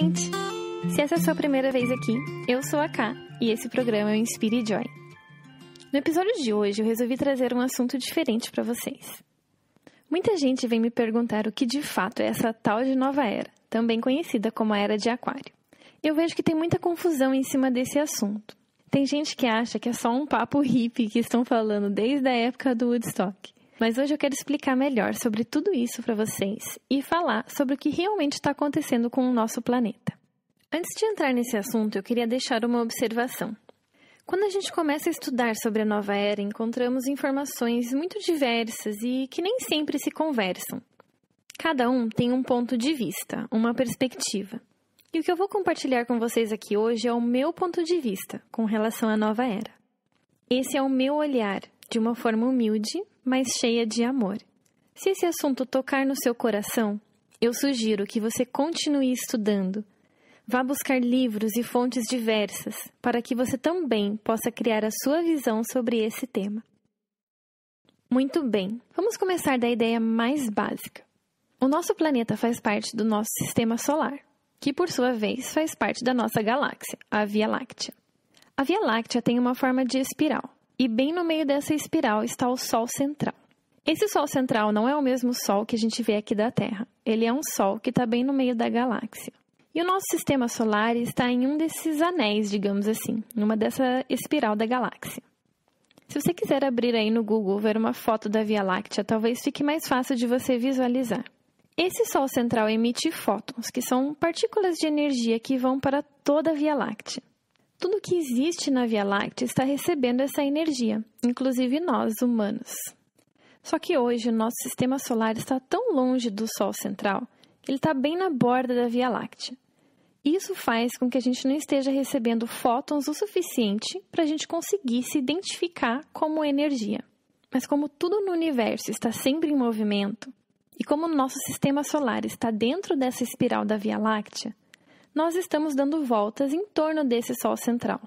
gente! Se essa é a sua primeira vez aqui, eu sou a Ká e esse programa é o Inspire Joy. No episódio de hoje, eu resolvi trazer um assunto diferente para vocês. Muita gente vem me perguntar o que de fato é essa tal de nova era, também conhecida como a era de Aquário. Eu vejo que tem muita confusão em cima desse assunto. Tem gente que acha que é só um papo hippie que estão falando desde a época do Woodstock. Mas hoje eu quero explicar melhor sobre tudo isso para vocês e falar sobre o que realmente está acontecendo com o nosso planeta. Antes de entrar nesse assunto, eu queria deixar uma observação. Quando a gente começa a estudar sobre a nova era, encontramos informações muito diversas e que nem sempre se conversam. Cada um tem um ponto de vista, uma perspectiva. E o que eu vou compartilhar com vocês aqui hoje é o meu ponto de vista com relação à nova era. Esse é o meu olhar de uma forma humilde, mas cheia de amor. Se esse assunto tocar no seu coração, eu sugiro que você continue estudando. Vá buscar livros e fontes diversas para que você também possa criar a sua visão sobre esse tema. Muito bem, vamos começar da ideia mais básica. O nosso planeta faz parte do nosso sistema solar, que por sua vez faz parte da nossa galáxia, a Via Láctea. A Via Láctea tem uma forma de espiral, e bem no meio dessa espiral está o Sol central. Esse Sol central não é o mesmo Sol que a gente vê aqui da Terra. Ele é um Sol que está bem no meio da galáxia. E o nosso sistema solar está em um desses anéis, digamos assim, numa dessa espiral da galáxia. Se você quiser abrir aí no Google ver uma foto da Via Láctea, talvez fique mais fácil de você visualizar. Esse Sol central emite fótons, que são partículas de energia que vão para toda a Via Láctea. Tudo que existe na Via Láctea está recebendo essa energia, inclusive nós, humanos. Só que hoje o nosso sistema solar está tão longe do Sol central que ele está bem na borda da Via Láctea. Isso faz com que a gente não esteja recebendo fótons o suficiente para a gente conseguir se identificar como energia. Mas como tudo no universo está sempre em movimento, e como o nosso sistema solar está dentro dessa espiral da Via Láctea, nós estamos dando voltas em torno desse Sol central.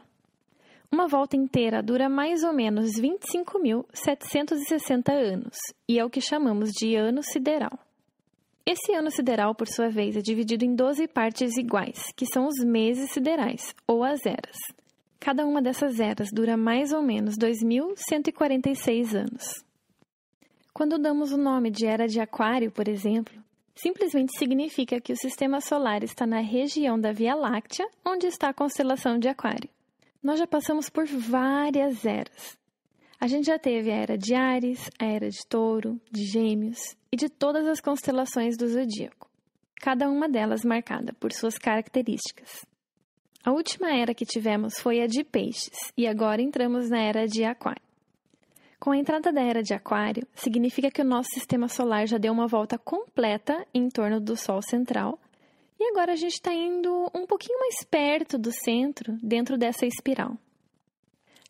Uma volta inteira dura mais ou menos 25.760 anos, e é o que chamamos de ano sideral. Esse ano sideral, por sua vez, é dividido em 12 partes iguais, que são os meses siderais, ou as eras. Cada uma dessas eras dura mais ou menos 2.146 anos. Quando damos o nome de Era de Aquário, por exemplo, simplesmente significa que o sistema solar está na região da Via Láctea, onde está a constelação de Aquário. Nós já passamos por várias eras. A gente já teve a era de Ares, a era de Touro, de Gêmeos e de todas as constelações do zodíaco, cada uma delas marcada por suas características. A última era que tivemos foi a de Peixes e agora entramos na era de Aquário. Com a entrada da era de Aquário, significa que o nosso sistema solar já deu uma volta completa em torno do Sol central. E agora a gente está indo um pouquinho mais perto do centro, dentro dessa espiral.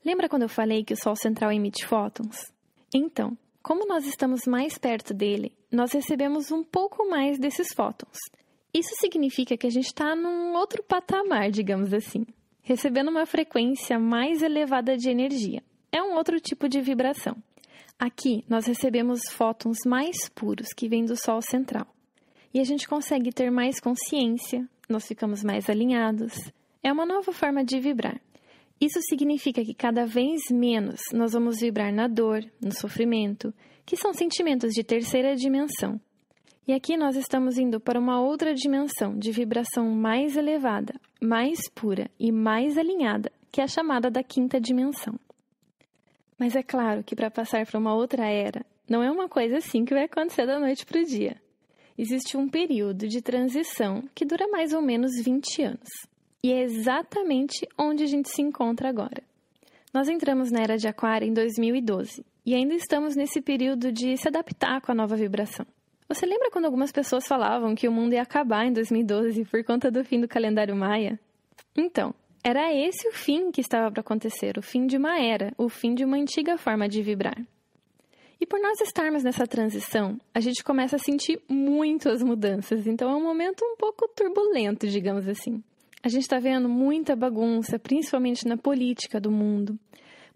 Lembra quando eu falei que o Sol central emite fótons? Então, como nós estamos mais perto dele, nós recebemos um pouco mais desses fótons. Isso significa que a gente está num outro patamar, digamos assim, recebendo uma frequência mais elevada de energia é um outro tipo de vibração. Aqui nós recebemos fótons mais puros que vêm do Sol central. E a gente consegue ter mais consciência, nós ficamos mais alinhados. É uma nova forma de vibrar. Isso significa que cada vez menos nós vamos vibrar na dor, no sofrimento, que são sentimentos de terceira dimensão. E aqui nós estamos indo para uma outra dimensão de vibração mais elevada, mais pura e mais alinhada, que é a chamada da quinta dimensão. Mas é claro que para passar para uma outra era, não é uma coisa assim que vai acontecer da noite para o dia. Existe um período de transição que dura mais ou menos 20 anos. E é exatamente onde a gente se encontra agora. Nós entramos na era de Aquário em 2012 e ainda estamos nesse período de se adaptar com a nova vibração. Você lembra quando algumas pessoas falavam que o mundo ia acabar em 2012 por conta do fim do calendário maia? Então, era esse o fim que estava para acontecer, o fim de uma era, o fim de uma antiga forma de vibrar. E por nós estarmos nessa transição, a gente começa a sentir muito as mudanças, então é um momento um pouco turbulento, digamos assim. A gente está vendo muita bagunça, principalmente na política do mundo,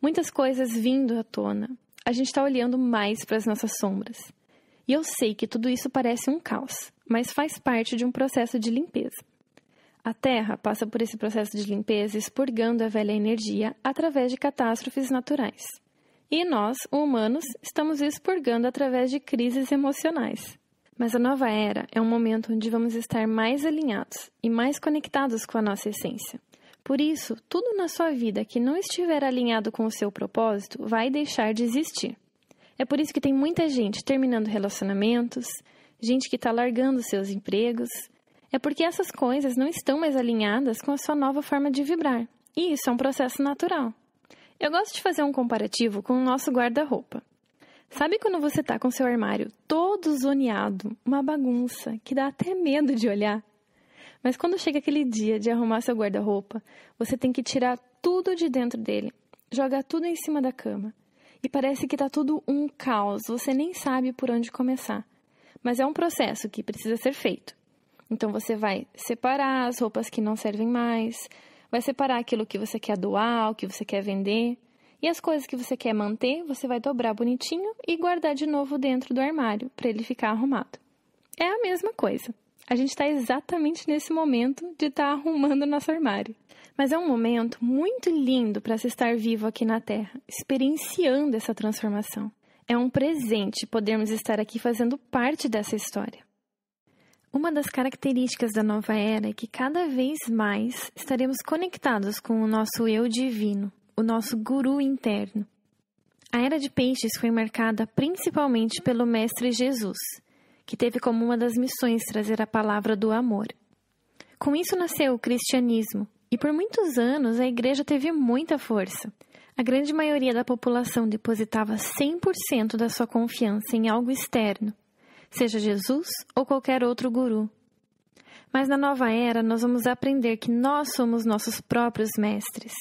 muitas coisas vindo à tona. A gente está olhando mais para as nossas sombras. E eu sei que tudo isso parece um caos, mas faz parte de um processo de limpeza. A Terra passa por esse processo de limpeza expurgando a velha energia através de catástrofes naturais. E nós, humanos, estamos expurgando através de crises emocionais. Mas a nova era é um momento onde vamos estar mais alinhados e mais conectados com a nossa essência. Por isso, tudo na sua vida que não estiver alinhado com o seu propósito vai deixar de existir. É por isso que tem muita gente terminando relacionamentos, gente que está largando seus empregos, é porque essas coisas não estão mais alinhadas com a sua nova forma de vibrar. E isso é um processo natural. Eu gosto de fazer um comparativo com o nosso guarda-roupa. Sabe quando você está com seu armário todo zoneado, uma bagunça, que dá até medo de olhar? Mas quando chega aquele dia de arrumar seu guarda-roupa, você tem que tirar tudo de dentro dele, jogar tudo em cima da cama. E parece que está tudo um caos, você nem sabe por onde começar. Mas é um processo que precisa ser feito. Então você vai separar as roupas que não servem mais, vai separar aquilo que você quer doar, o que você quer vender. E as coisas que você quer manter, você vai dobrar bonitinho e guardar de novo dentro do armário, para ele ficar arrumado. É a mesma coisa. A gente está exatamente nesse momento de estar tá arrumando nosso armário. Mas é um momento muito lindo para se estar vivo aqui na Terra, experienciando essa transformação. É um presente podermos estar aqui fazendo parte dessa história. Uma das características da nova era é que cada vez mais estaremos conectados com o nosso eu divino, o nosso guru interno. A era de peixes foi marcada principalmente pelo Mestre Jesus, que teve como uma das missões trazer a palavra do amor. Com isso nasceu o cristianismo, e por muitos anos a igreja teve muita força. A grande maioria da população depositava 100% da sua confiança em algo externo, seja Jesus ou qualquer outro guru. Mas na nova era, nós vamos aprender que nós somos nossos próprios mestres,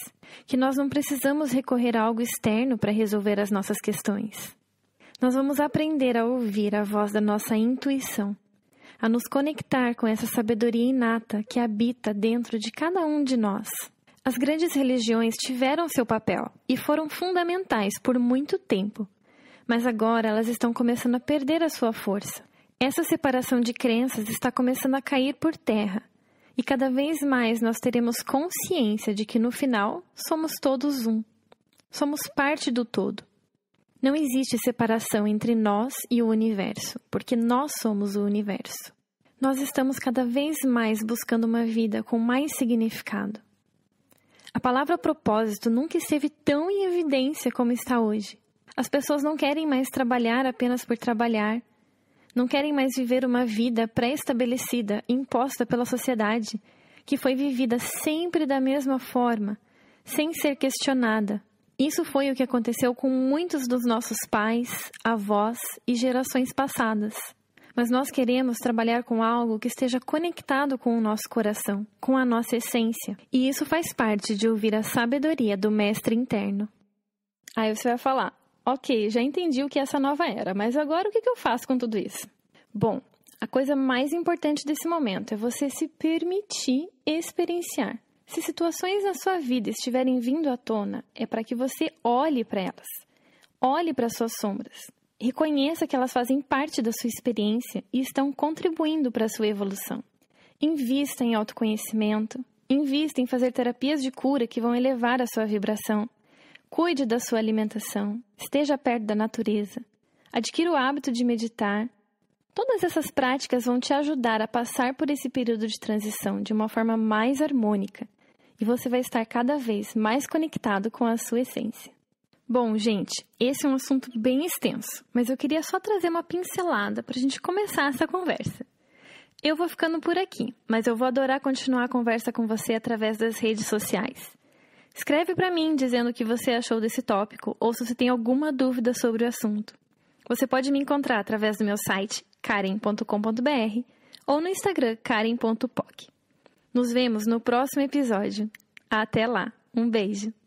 que nós não precisamos recorrer a algo externo para resolver as nossas questões. Nós vamos aprender a ouvir a voz da nossa intuição, a nos conectar com essa sabedoria inata que habita dentro de cada um de nós. As grandes religiões tiveram seu papel e foram fundamentais por muito tempo mas agora elas estão começando a perder a sua força. Essa separação de crenças está começando a cair por terra, e cada vez mais nós teremos consciência de que no final somos todos um. Somos parte do todo. Não existe separação entre nós e o universo, porque nós somos o universo. Nós estamos cada vez mais buscando uma vida com mais significado. A palavra propósito nunca esteve tão em evidência como está hoje. As pessoas não querem mais trabalhar apenas por trabalhar. Não querem mais viver uma vida pré-estabelecida, imposta pela sociedade, que foi vivida sempre da mesma forma, sem ser questionada. Isso foi o que aconteceu com muitos dos nossos pais, avós e gerações passadas mas nós queremos trabalhar com algo que esteja conectado com o nosso coração, com a nossa essência. E isso faz parte de ouvir a sabedoria do mestre interno. Aí você vai falar: Ok, já entendi o que é essa nova era, mas agora o que eu faço com tudo isso? Bom, a coisa mais importante desse momento é você se permitir experienciar. Se situações na sua vida estiverem vindo à tona, é para que você olhe para elas. Olhe para suas sombras. Reconheça que elas fazem parte da sua experiência e estão contribuindo para a sua evolução. Invista em autoconhecimento, invista em fazer terapias de cura que vão elevar a sua vibração. Cuide da sua alimentação, esteja perto da natureza, adquira o hábito de meditar. Todas essas práticas vão te ajudar a passar por esse período de transição de uma forma mais harmônica e você vai estar cada vez mais conectado com a sua essência. Bom, gente, esse é um assunto bem extenso, mas eu queria só trazer uma pincelada para a gente começar essa conversa. Eu vou ficando por aqui, mas eu vou adorar continuar a conversa com você através das redes sociais. Escreve para mim dizendo o que você achou desse tópico ou se você tem alguma dúvida sobre o assunto. Você pode me encontrar através do meu site karen.com.br ou no Instagram karen.poc. Nos vemos no próximo episódio. Até lá, um beijo!